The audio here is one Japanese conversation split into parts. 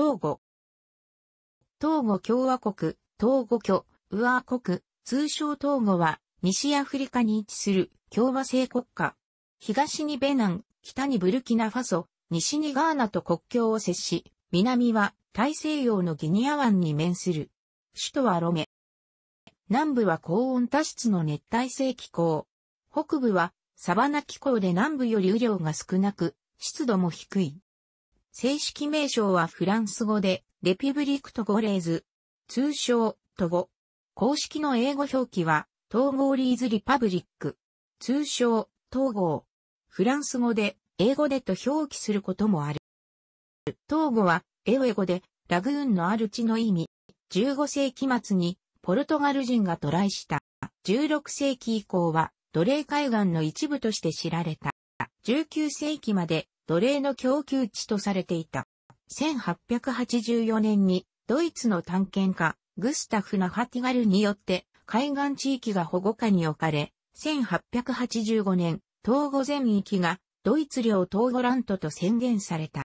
東郷。東郷共和国、東郷居、ウアー国、通称東語は、西アフリカに位置する共和制国家。東にベナン、北にブルキナファソ、西にガーナと国境を接し、南は大西洋のギニア湾に面する。首都はロメ。南部は高温多湿の熱帯性気候。北部はサバナ気候で南部より雨量が少なく、湿度も低い。正式名称はフランス語で、レピブリクトゴレーズ。通称、トゴ。公式の英語表記は、統合リーズリパブリック。通称、統合。フランス語で、英語でと表記することもある。統合は、エウエ語で、ラグーンのある地の意味。15世紀末に、ポルトガル人が渡来した。16世紀以降は、奴隷海岸の一部として知られた。19世紀まで奴隷の供給地とされていた。1884年にドイツの探検家、グスタフ・ナハティガルによって海岸地域が保護下に置かれ、1885年、東後全域がドイツ領東後ラントと宣言された。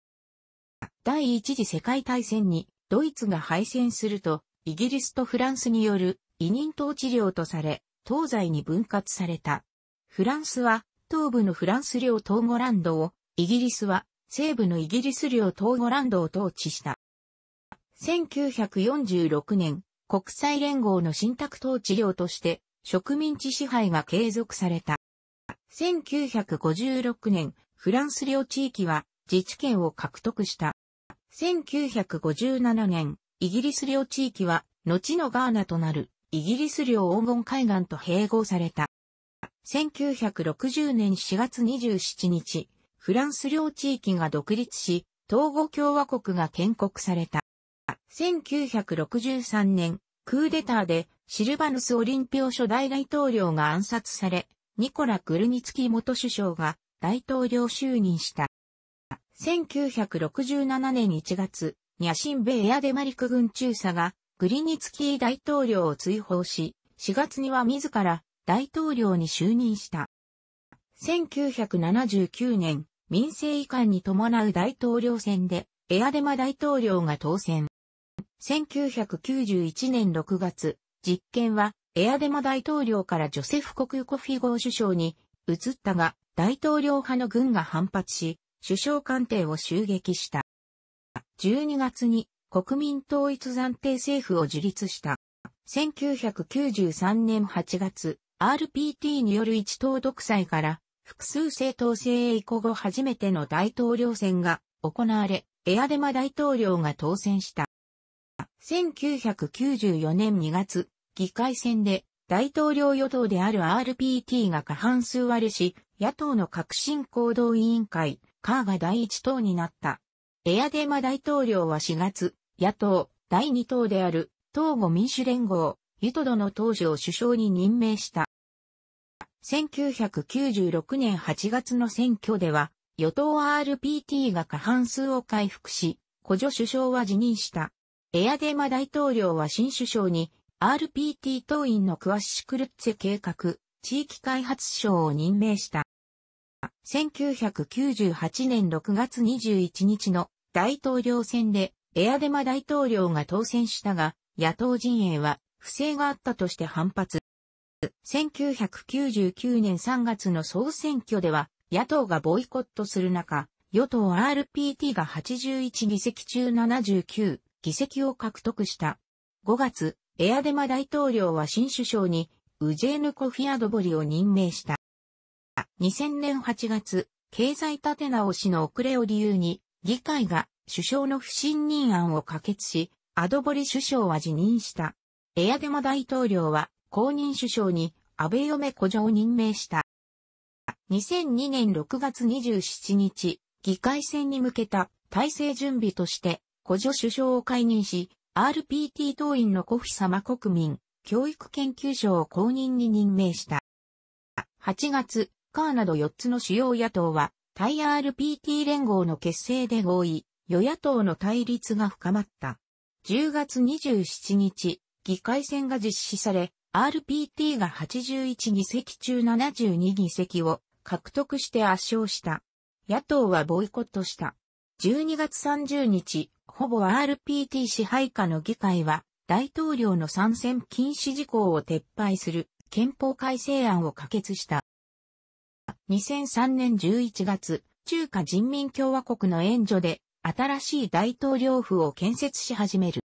第一次世界大戦にドイツが敗戦すると、イギリスとフランスによる委任統治領とされ、東西に分割された。フランスは東部のフランス領東後ランドをイギリスは西部のイギリス領東ーゴランドを統治した。1946年、国際連合の信託統治領として植民地支配が継続された。1956年、フランス領地域は自治権を獲得した。1957年、イギリス領地域は後のガーナとなるイギリス領黄金海岸と併合された。1960年4月27日、フランス領地域が独立し、東合共和国が建国された。1963年、クーデターでシルバヌス・オリンピオ初代大統領が暗殺され、ニコラ・グルニツキ元首相が大統領就任した。1967年1月、ニャシンベ・エアデマリク軍中佐がグリニツキー大統領を追放し、4月には自ら大統領に就任した。1979年、民政移管に伴う大統領選で、エアデマ大統領が当選。1991年6月、実権は、エアデマ大統領からジョセフ国コフィ号首相に移ったが、大統領派の軍が反発し、首相官邸を襲撃した。12月に国民統一暫定政府を樹立した。1993年8月、RPT による一党独裁から複数政党制へ移行後初めての大統領選が行われ、エアデマ大統領が当選した。1994年2月、議会選で大統領与党である RPT が過半数割れし、野党の革新行動委員会、カーが第一党になった。エアデマ大統領は4月、野党、第二党である、東後民主連合、ユトドの当時を首相に任命した。1996年8月の選挙では、与党 RPT が過半数を回復し、古女首相は辞任した。エアデマ大統領は新首相に、RPT 党員のクワッシクルッツェ計画、地域開発省を任命した。1998年6月21日の大統領選でエアデマ大統領が当選したが、野党陣営は不正があったとして反発。1999年3月の総選挙では、野党がボイコットする中、与党 RPT が81議席中79議席を獲得した。5月、エアデマ大統領は新首相に、ウジェーヌ・コフィアドボリを任命した。2000年8月、経済立て直しの遅れを理由に、議会が首相の不信任案を可決し、アドボリ首相は辞任した。エアデマ大統領は公認首相に安倍嫁子女を任命した。2002年6月27日、議会選に向けた体制準備として、古女首相を解任し、RPT 党員のコフィ様国民、教育研究所を公認に任命した。8月、カーなど4つの主要野党は、対 RPT 連合の結成で合意、与野党の対立が深まった。10月27日、議会選が実施され、RPT が81議席中72議席を獲得して圧勝した。野党はボイコットした。12月30日、ほぼ RPT 支配下の議会は、大統領の参戦禁止事項を撤廃する憲法改正案を可決した。2003年11月、中華人民共和国の援助で、新しい大統領府を建設し始める。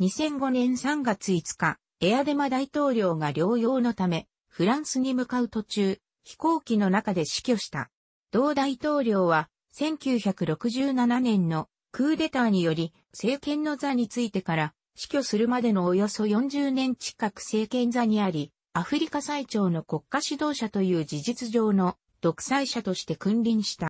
2005年3月5日、エアデマ大統領が療養のため、フランスに向かう途中、飛行機の中で死去した。同大統領は、1967年のクーデターにより政権の座についてから死去するまでのおよそ40年近く政権座にあり、アフリカ最長の国家指導者という事実上の独裁者として君臨した。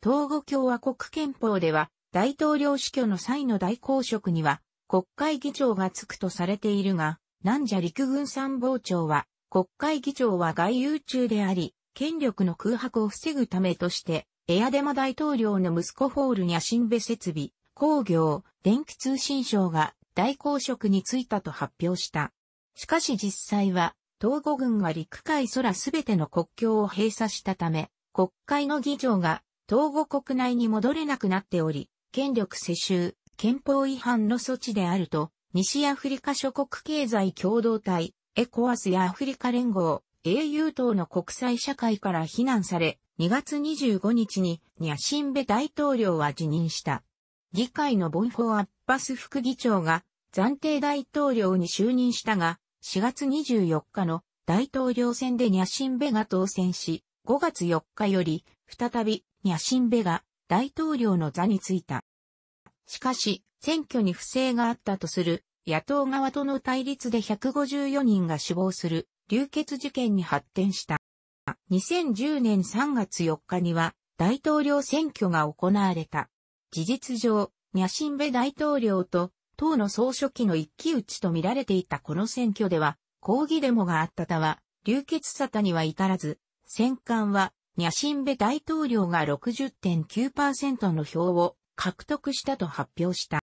東後共和国憲法では、大統領死去の際の大公職には、国会議長がつくとされているが、南者陸軍参謀長は、国会議長は外遊中であり、権力の空白を防ぐためとして、エアデマ大統領の息子ホールニャシンベ設備、工業、電気通信省が大公職に就いたと発表した。しかし実際は、東語軍が陸海空すべての国境を閉鎖したため、国会の議長が東語国内に戻れなくなっており、権力世襲、憲法違反の措置であると、西アフリカ諸国経済共同体、エコアスやアフリカ連合、au 等の国際社会から非難され、2月25日にニャシンベ大統領は辞任した。議会のボンフォー・アッバス副議長が暫定大統領に就任したが、4月24日の大統領選でニャシンベが当選し、5月4日より再びニャシンベが大統領の座に就いた。しかし、選挙に不正があったとする野党側との対立で154人が死亡する流血事件に発展した。2010年3月4日には大統領選挙が行われた。事実上、ニャシンベ大統領と党の総書記の一騎打ちと見られていたこの選挙では抗議デモがあったたは流血沙汰には至らず、戦艦はニャシンベ大統領が60.9%の票を獲得したと発表した。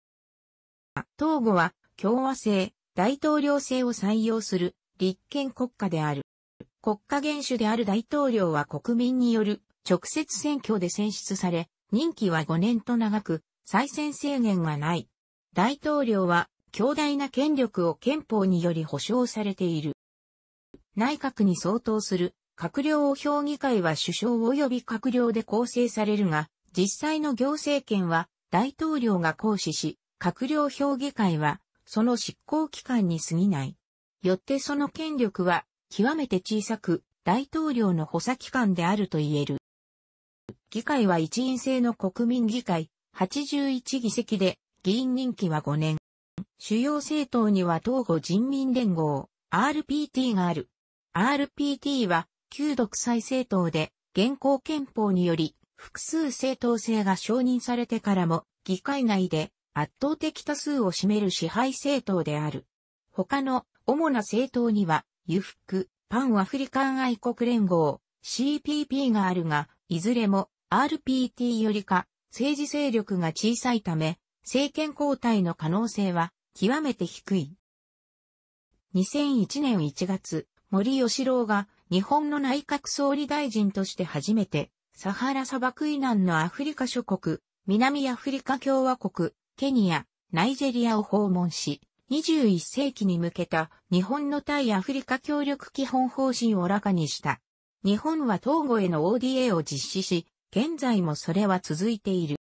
党後は共和制、大統領制を採用する立憲国家である。国家元首である大統領は国民による直接選挙で選出され、任期は5年と長く、再選制限がない。大統領は強大な権力を憲法により保障されている。内閣に相当する閣僚を評議会は首相及び閣僚で構成されるが、実際の行政権は大統領が行使し、閣僚評議会はその執行機関に過ぎない。よってその権力は極めて小さく大統領の補佐機関であると言える。議会は一員制の国民議会81議席で議員任期は5年。主要政党には東後人民連合 RPT がある。RPT は旧独裁政党で現行憲法により複数政党制が承認されてからも、議会内で圧倒的多数を占める支配政党である。他の主な政党には、ユフク、パンアフリカン愛国連合、CPP があるが、いずれも RPT よりか政治勢力が小さいため、政権交代の可能性は極めて低い。2001年1月、森喜朗が日本の内閣総理大臣として初めてサハラ砂漠以南のアフリカ諸国、南アフリカ共和国、ケニア、ナイジェリアを訪問し、21世紀に向けた日本の対アフリカ協力基本方針を羅かにした。日本は東郷への ODA を実施し、現在もそれは続いている。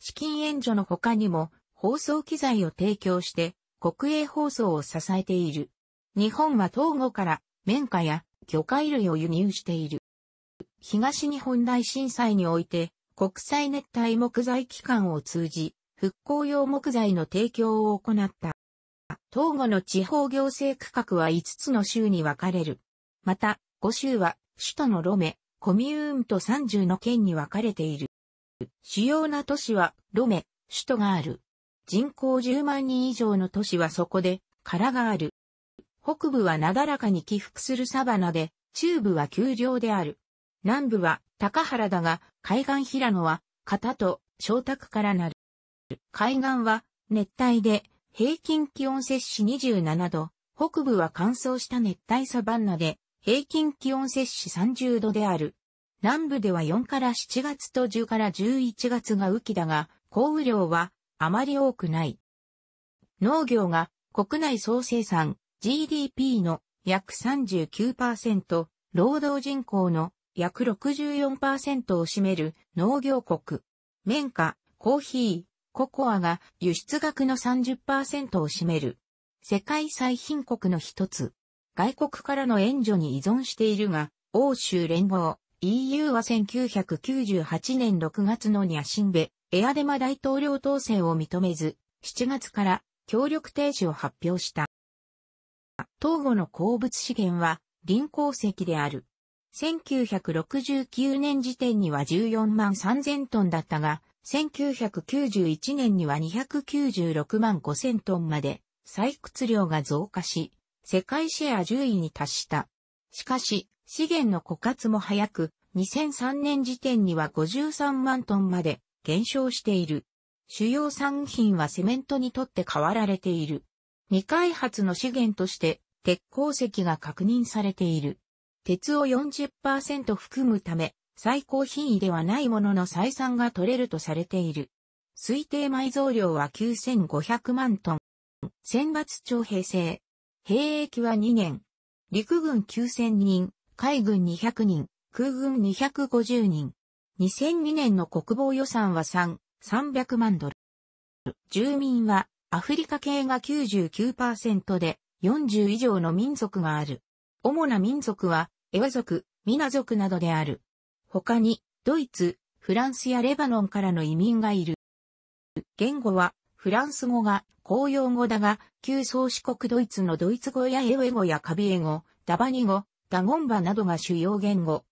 資金援助の他にも放送機材を提供して国営放送を支えている。日本は東郷から綿花や魚介類を輸入している。東日本大震災において、国際熱帯木材機関を通じ、復興用木材の提供を行った。東後の地方行政区画は5つの州に分かれる。また、5州は、首都のロメ、コミューンと30の県に分かれている。主要な都市は、ロメ、首都がある。人口10万人以上の都市はそこで、殻がある。北部はなだらかに起伏するサバナで、中部は丘陵である。南部は高原だが、海岸平野は型と小宅からなる。海岸は熱帯で平均気温摂氏27度、北部は乾燥した熱帯サバンナで平均気温摂氏30度である。南部では4から7月と10から11月が雨季だが、降雨量はあまり多くない。農業が国内総生産 GDP の約39%、労働人口の約64%を占める農業国。綿花、コーヒー、ココアが輸出額の30%を占める。世界最貧国の一つ。外国からの援助に依存しているが、欧州連合、EU は1998年6月のニャシンベ、エアデマ大統領当選を認めず、7月から協力停止を発表した。東後の鉱物資源は、輪鉱石である。1969年時点には14万3000トンだったが、1991年には296万5000トンまで採掘量が増加し、世界シェア10位に達した。しかし、資源の枯渇も早く、2003年時点には53万トンまで減少している。主要産品はセメントにとって変わられている。未開発の資源として鉄鉱石が確認されている。鉄を40%含むため、最高品位ではないものの採算が取れるとされている。推定埋蔵量は9500万トン。選抜徴兵制。兵役は2年。陸軍9000人、海軍200人、空軍250人。2002年の国防予算は3、300万ドル。住民はアフリカ系が99%で40以上の民族がある。主な民族はエワ族、ミナ族などである。他に、ドイツ、フランスやレバノンからの移民がいる。言語は、フランス語が公用語だが、旧宗主国ドイツのドイツ語やエウェ語やカビエ語、ダバニ語、ダゴンバなどが主要言語。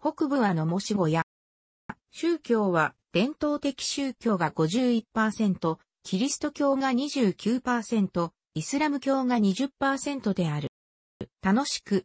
北部はのもし語や、宗教は伝統的宗教が51%、キリスト教が29%、イスラム教が20%である。楽しく、